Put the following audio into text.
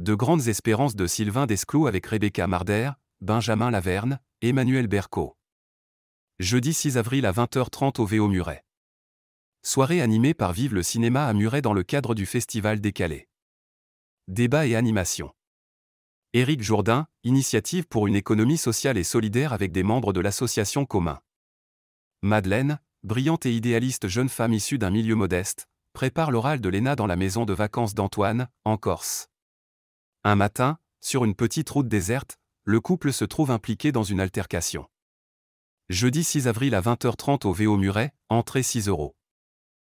de grandes espérances de Sylvain Desclos avec Rebecca Marder, Benjamin Laverne, Emmanuel Berco. Jeudi 6 avril à 20h30 au VO Muret. Soirée animée par Vive le cinéma à Muret dans le cadre du festival décalé. Débat et animation. Éric Jourdain, Initiative pour une économie sociale et solidaire avec des membres de l'association Commun. Madeleine, brillante et idéaliste jeune femme issue d'un milieu modeste, prépare l'oral de l'ENA dans la maison de vacances d'Antoine, en Corse. Un matin, sur une petite route déserte, le couple se trouve impliqué dans une altercation. Jeudi 6 avril à 20h30 au VO Muret, entrée 6 euros.